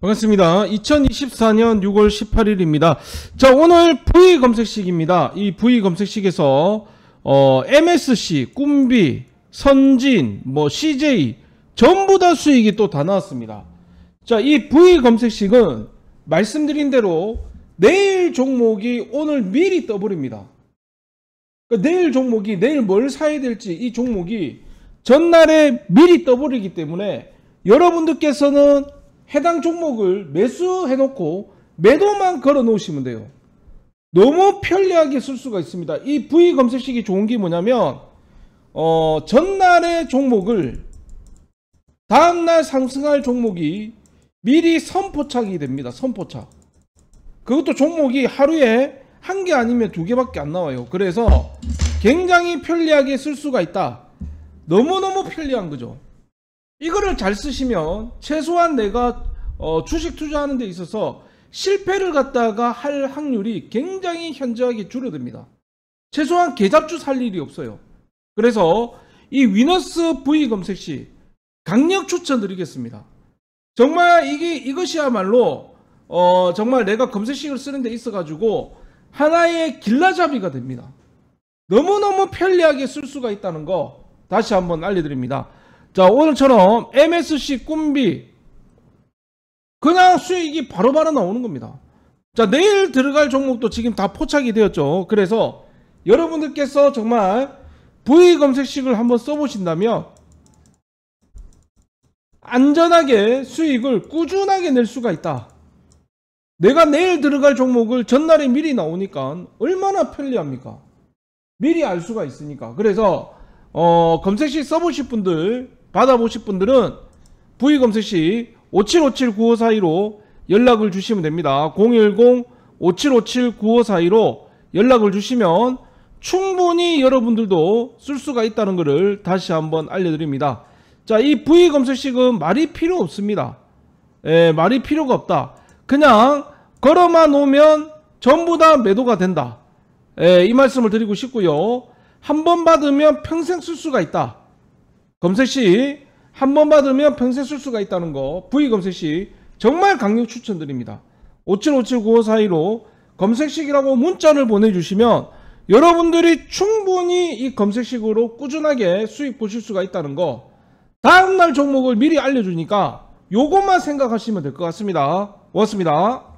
반갑습니다. 2024년 6월 18일입니다. 자, 오늘 V 검색식입니다. 이 V 검색식에서 어, MSC, 꿈비, 선진, 뭐 CJ 전부 다 수익이 또 다 나왔습니다. 자, 이 V 검색식은 말씀드린 대로 내일 종목이 오늘 미리 떠버립니다. 그러니까 내일 종목이 내일 뭘 사야 될지 이 종목이 전날에 미리 떠버리기 때문에 여러분들께서는 해당 종목을 매수해놓고 매도만 걸어 놓으시면 돼요. 너무 편리하게 쓸 수가 있습니다. 이 V 검색식이 좋은 게 뭐냐면 어, 전날의 종목을 다음날 상승할 종목이 미리 선포착이 됩니다. 선포착. 그것도 종목이 하루에 한 개 아니면 두 개밖에 안 나와요. 그래서 굉장히 편리하게 쓸 수가 있다. 너무너무 편리한 거죠. 이거를 잘 쓰시면 최소한 내가 어, 주식 투자하는 데 있어서 실패를 갖다가 할 확률이 굉장히 현저하게 줄어듭니다. 최소한 계잡주 살 일이 없어요. 그래서 이 위너스 V 검색 시 강력 추천드리겠습니다. 정말 이게 이것이야말로 어, 정말 내가 검색식을 쓰는 데 있어 가지고 하나의 길라잡이가 됩니다. 너무너무 편리하게 쓸 수가 있다는 거 다시 한번 알려드립니다. 자 오늘처럼 MSC 꿈비 그냥 수익이 바로바로 바로 나오는 겁니다. 자 내일 들어갈 종목도 지금 다 포착이 되었죠. 그래서 여러분들께서 정말 V 검색식을 한번 써보신다면 안전하게 수익을 꾸준하게 낼 수가 있다. 내가 내일 들어갈 종목을 전날에 미리 나오니까 얼마나 편리합니까? 미리 알 수가 있으니까. 그래서 어, 검색식 써보실 분들 받아보실 분들은 부의검색 시 5757-9542로 연락을 주시면 됩니다. 010-5757-9542로 연락을 주시면 충분히 여러분들도 쓸 수가 있다는 것을 다시 한번 알려드립니다. 자, 이 V검색식은 말이 필요 없습니다. 예, 말이 필요가 없다. 그냥 걸어만 오면 전부 다 매도가 된다. 예, 이 말씀을 드리고 싶고요. 한 번 받으면 평생 쓸 수가 있다. 검색 시한 번 받으면 평생 쓸 수가 있다는 거 부위 검색 시 정말 강력 추천드립니다. 5 7 5 7 9 5 4 1로 검색식이라고 문자를 보내주시면 여러분들이 충분히 이 검색식으로 꾸준하게 수익 보실 수가 있다는 거 다음날 종목을 미리 알려주니까 요것만 생각하시면 될 것 같습니다. 고맙습니다.